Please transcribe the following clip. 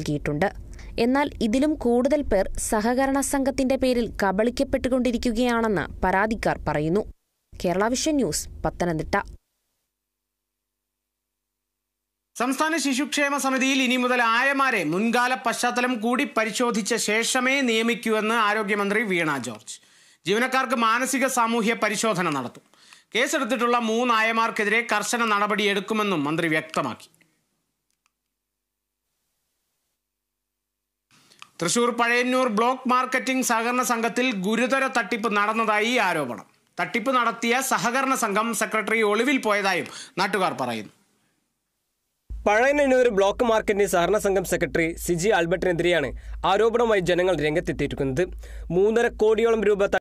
നൽകിയിട്ടുണ്ട് എന്നാൽ ഇതിലും കൂടുതൽ പേർ സഹകരണ സംഘത്തിന്റെ പേരിൽ കബളിക്കപ്പെട്ടുകൊണ്ടിരിക്കുകയാണെന്ന് പരാതിക്കാർ പറയുന്നു കേരള വിഷൻ ന്യൂസ് പത്തനംതിട്ട സംസ്ഥാന ശിശുക്ഷേമ സമിതിയിൽ ഇനി മുതൽ ആയമാരെ മുൻകാല പശ്ചാത്തലം കൂടി പരിശോധിച്ച ശേഷമേ നിയമിക്കൂവെന്ന് ആരോഗ്യമന്ത്രി വീണ ജോർജ് ജീവനക്കാർക്ക് മാനസിക സാമൂഹ്യ പരിശോധന നടത്തും കേസെടുത്തിട്ടുള്ള മൂന്ന് ആയമാർക്കെതിരെ കർശന നടപടിയെടുക്കുമെന്നും മന്ത്രി വ്യക്തമാക്കി തൃശൂർ പഴയന്നൂർ ബ്ലോക്ക് മാർക്കറ്റിംഗ് സഹകരണ സംഘത്തിൽ ഗുരുതര തട്ടിപ്പ് നടന്നതായി ആരോപണം തട്ടിപ്പ് നടത്തിയ സഹകരണ സംഘം സെക്രട്ടറി ഒളിവിൽ പോയതായും നാട്ടുകാർ പറയുന്നു പഴയന്നൂർ ബ്ലോക്ക് മാർക്കറ്റിന്റെ സഹകരണ സംഘം സെക്രട്ടറി സിജി ആൽബർട്ടിനെതിരെയാണ് ആരോപണവുമായി ജനങ്ങൾ രംഗത്തെത്തിയിരിക്കുന്നത് മൂന്നര കോടിയോളം രൂപ